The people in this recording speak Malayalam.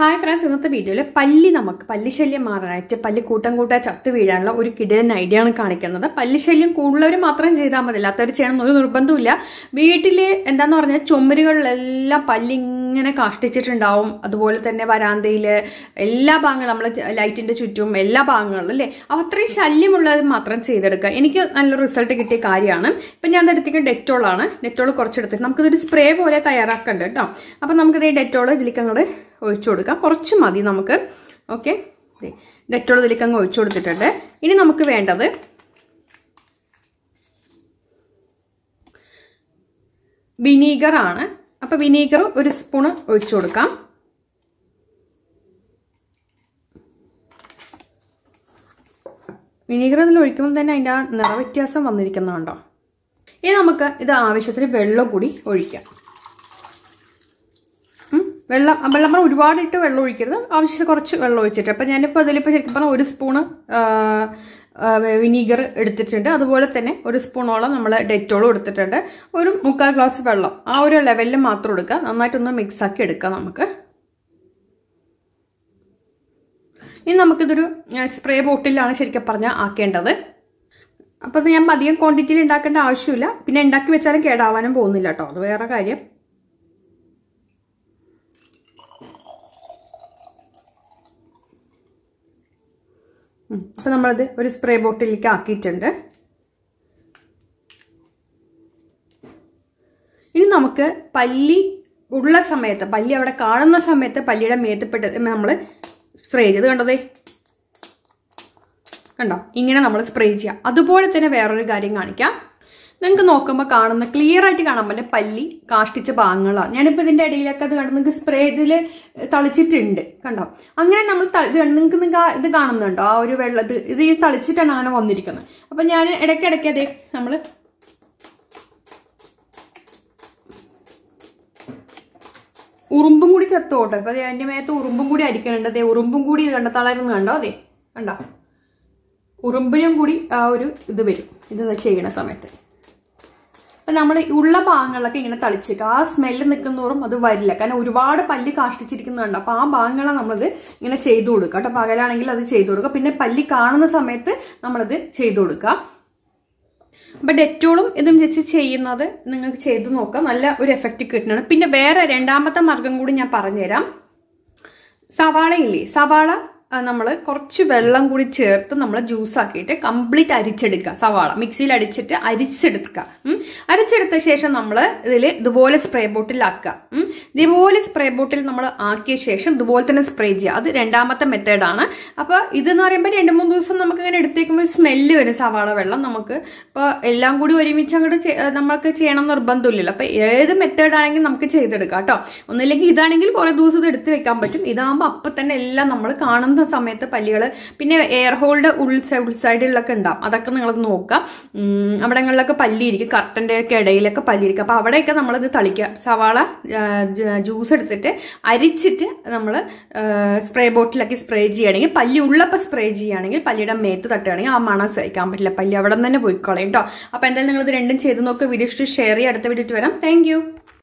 ഹായ് ഫ്രണ്ട്സ് ഇന്നത്തെ വീഡിയോയിൽ പല്ലി നമുക്ക് പല്ലിശല്യം മാറാനായിട്ട് പല്ലി കൂട്ടം കൂട്ടാ ചത്തു വീഴാനുള്ള ഒരു കിടൻ ഐഡിയ ആണ് കാണിക്കുന്നത് പല്ലിശല്യം കൂടുതലവർ മാത്രം ചെയ്താൽ മതി അല്ലാത്തവർ ചെയ്യണം ഒരു നിർബന്ധമില്ല വീട്ടിൽ എന്താണെന്ന് പറഞ്ഞാൽ ചുമരുകളിലെല്ലാം പല്ലി ഇങ്ങനെ കാഷ്ടിച്ചിട്ടുണ്ടാവും അതുപോലെ തന്നെ വരാന്തയിൽ എല്ലാ ഭാഗങ്ങളും നമ്മൾ ലൈറ്റിൻ്റെ ചുറ്റും എല്ലാ ഭാഗങ്ങളും അല്ലേ അപ്പോൾ അത്രയും ശല്യമുള്ളത് മാത്രം ചെയ്തെടുക്കുക എനിക്ക് നല്ല റിസൾട്ട് കിട്ടിയ കാര്യമാണ് ഇപ്പം ഞാൻ എടുത്തേക്ക് ഡെറ്റോളാണ് ഡെറ്റോൾ കുറച്ചെടുത്ത് നമുക്കിതൊരു സ്പ്രേ പോലെ തയ്യാറാക്കേണ്ട കേട്ടോ അപ്പം നമുക്കിത് ഈ ഡെറ്റോൾ ഇതിലേക്ക് അങ്ങോട്ട് ഒഴിച്ചു കൊടുക്കാം കുറച്ച് മതി നമുക്ക് ഓക്കെ ഡെറ്റോൾ ഇതിലേക്ക് അങ്ങ് ഒഴിച്ചു കൊടുത്തിട്ടുണ്ട് ഇനി നമുക്ക് വേണ്ടത് വിനീഗറാണ് അപ്പോൾ വിനീഗർ ഒരു സ്പൂണ് ഒഴിച്ചു കൊടുക്കാം വിനീഗർ ഇതിൽ ഒഴിക്കുമ്പോൾ തന്നെ അതിൻ്റെ ആ നിറവ്യത്യാസം വന്നിരിക്കുന്നുണ്ടോ ഇനി നമുക്ക് ഇത് ആവശ്യത്തിന് വെള്ളം കൂടി ഒഴിക്കാം വെള്ളം വെള്ളം പറഞ്ഞാൽ ഒരുപാടിട്ട് വെള്ളം ഒഴിക്കരുത് ആവശ്യത്തിന് കുറച്ച് വെള്ളം ഒഴിച്ചിട്ട് അപ്പം ഞാനിപ്പോൾ ഇതിലിപ്പോൾ ശരിക്കും പറഞ്ഞാൽ ഒരു സ്പൂണ് വിനീഗർ എടുത്തിട്ടുണ്ട് അതുപോലെ തന്നെ ഒരു സ്പൂണോളം നമ്മൾ ഡെറ്റോളും എടുത്തിട്ടുണ്ട് ഒരു മുക്കാൽ ഗ്ലാസ് വെള്ളം ആ ഒരു ലെവലിൽ മാത്രം എടുക്കുക നന്നായിട്ടൊന്ന് മിക്സാക്കി എടുക്കാം നമുക്ക് ഇനി നമുക്കിതൊരു സ്പ്രേ ബോട്ടിലാണ് ശരിക്കും പറഞ്ഞാൽ ആക്കേണ്ടത് അപ്പം ഞാൻ അധികം ക്വാണ്ടിറ്റിയിൽ ഉണ്ടാക്കേണ്ട ആവശ്യമില്ല പിന്നെ ഉണ്ടാക്കി വെച്ചാലും കേടാവാനും പോകുന്നില്ല കേട്ടോ അത് വേറെ കാര്യം അപ്പം നമ്മളത് ഒരു സ്പ്രേ ബോട്ടിലേക്ക് ആക്കിയിട്ടുണ്ട് ഇനി നമുക്ക് പല്ലി ഉള്ള സമയത്ത് പല്ലി അവിടെ കാണുന്ന സമയത്ത് പല്ലിയുടെ മേത്തപ്പെട്ട നമ്മൾ സ്പ്രേ ചെയ്ത് കണ്ടതേ കണ്ടോ ഇങ്ങനെ നമ്മൾ സ്പ്രേ ചെയ്യാം അതുപോലെ തന്നെ വേറൊരു കാര്യം കാണിക്കാം നിങ്ങൾക്ക് നോക്കുമ്പോൾ കാണുന്ന ക്ലിയർ ആയിട്ട് കാണാൻ പറ്റും പല്ലി കാഷ്ടിച്ച ഭാഗങ്ങളാണ് ഞാനിപ്പോൾ ഇതിൻ്റെ ഇടയിലൊക്കെ അത് കണ്ടു നിങ്ങൾക്ക് സ്പ്രേ ഇതിൽ തളിച്ചിട്ടുണ്ട് കണ്ടോ അങ്ങനെ നമ്മൾ ഇത് നിങ്ങൾക്ക് നിങ്ങൾക്ക് ഇത് കാണുന്നുണ്ടോ ആ ഒരു വെള്ളം ഇത് ഈ തളിച്ചിട്ടാണ് അങ്ങനെ വന്നിരിക്കുന്നത് അപ്പം ഞാൻ ഇടയ്ക്കിടയ്ക്ക് അതേ നമ്മൾ ഉറുമ്പും കൂടി ചത്തോട്ടെ അപ്പം അതിൻ്റെ മേത്ത് ഉറുമ്പും കൂടി അരിക്കണുണ്ട് അതെ ഉറുമ്പും കൂടി ഇത് കണ്ടോ തളരുന്നു കണ്ടോ അതെ കണ്ടോ ഉറുമ്പിനും കൂടി ആ ഒരു ഇത് വരും ഇത് ചെയ്യണ സമയത്ത് അപ്പൊ നമ്മൾ ഉള്ള ഭാഗങ്ങളിലൊക്കെ ഇങ്ങനെ തളിച്ചേക്കുക ആ സ്മെല്ല് നിൽക്കുന്നതോറും അത് വരില്ല കാരണം ഒരുപാട് പല്ല് കാഷ്ടിച്ചിരിക്കുന്നുണ്ട് അപ്പോൾ ആ ഭാഗങ്ങളെ നമ്മളത് ഇങ്ങനെ ചെയ്തു കൊടുക്കുക കേട്ടോ പകലാണെങ്കിൽ അത് ചെയ്തു കൊടുക്കുക പിന്നെ പല്ല് കാണുന്ന സമയത്ത് നമ്മളത് ചെയ്തു കൊടുക്കുക അപ്പൊ ഡെറ്റോളും ഇതും വെച്ച് ചെയ്യുന്നത് നിങ്ങൾക്ക് ചെയ്ത് നോക്കാം നല്ല ഒരു എഫക്റ്റ് കിട്ടുന്നതാണ് പിന്നെ വേറെ രണ്ടാമത്തെ മാർഗം കൂടി ഞാൻ പറഞ്ഞുതരാം സവാളയില്ലേ സവാള നമ്മൾ കുറച്ച് വെള്ളം കൂടി ചേർത്ത് നമ്മൾ ജ്യൂസ് ആക്കിയിട്ട് കംപ്ലീറ്റ് അരിച്ചെടുക്കുക സവാള മിക്സിയിൽ അടിച്ചിട്ട് അരിച്ചെടുക്കുക അരിച്ചെടുത്ത ശേഷം നമ്മൾ ഇതിൽ ഇതുപോലെ സ്പ്രേ ബോട്ടിലാക്കുക ഇതുപോലെ സ്പ്രേ ബോട്ടിൽ നമ്മൾ ആക്കിയ ശേഷം ഇതുപോലെ തന്നെ സ്പ്രേ ചെയ്യുക അത് രണ്ടാമത്തെ മെത്തേഡാണ് അപ്പോൾ ഇതെന്ന് പറയുമ്പോൾ രണ്ട് മൂന്ന് ദിവസം നമുക്ക് ഇങ്ങനെ എടുത്തേക്കുമ്പോൾ സ്മെല്ല് വരും സവാള വെള്ളം നമുക്ക് ഇപ്പോൾ എല്ലാം കൂടി ഒരുമിച്ച് അങ്ങോട്ട് നമ്മൾക്ക് ചെയ്യണം നിർബന്ധമില്ലല്ലോ അപ്പോൾ ഏത് മെത്തേഡാണെങ്കിൽ നമുക്ക് ചെയ്തെടുക്കാം കേട്ടോ ഒന്നില്ലെങ്കിൽ ഇതാണെങ്കിൽ കുറേ ദിവസം ഇത് എടുത്ത് വെക്കാൻ പറ്റും ഇതാകുമ്പോൾ അപ്പം തന്നെ എല്ലാം നമ്മൾ കാണുന്ന ഉറങ്ങുന്ന സമയത്ത് പല്ലികൾ പിന്നെ എയർ ഹോളിൻ്റെ ഉൾ ഉൾസൈഡിലൊക്കെ ഉണ്ടാവും അതൊക്കെ നിങ്ങളത് നോക്കുക അവിടങ്ങളിലൊക്കെ പല്ലിയിരിക്കും കർട്ടൻ്റെ ഒക്കെ ഇടയിലൊക്കെ പല്ലിയിരിക്കും അപ്പോൾ അവിടെയൊക്കെ നമ്മളിത് തളിക്കുക സവാള ജ്യൂസ് എടുത്തിട്ട് അരിച്ചിട്ട് നമ്മൾ സ്പ്രേ ബോട്ടിലൊക്കെ സ്പ്രേ ചെയ്യുകയാണെങ്കിൽ പല്ലി ഉള്ളപ്പോൾ സ്പ്രേ ചെയ്യുകയാണെങ്കിൽ പല്ലിയുടെ മേത്ത് തട്ടുകയാണെങ്കിൽ ആ മണം സഹിക്കാൻ പറ്റില്ല പല്ലി അവിടെ നിന്ന് തന്നെ പോയിക്കോളേം കേട്ടോ അപ്പോൾ എന്തായാലും നിങ്ങളിത് രണ്ടും ചെയ്ത് നോക്കുക വീഡിയോ ഇഷ്ടം ഷെയർ ചെയ്യുക അടുത്ത വീഡിയോ വരാം താങ്ക്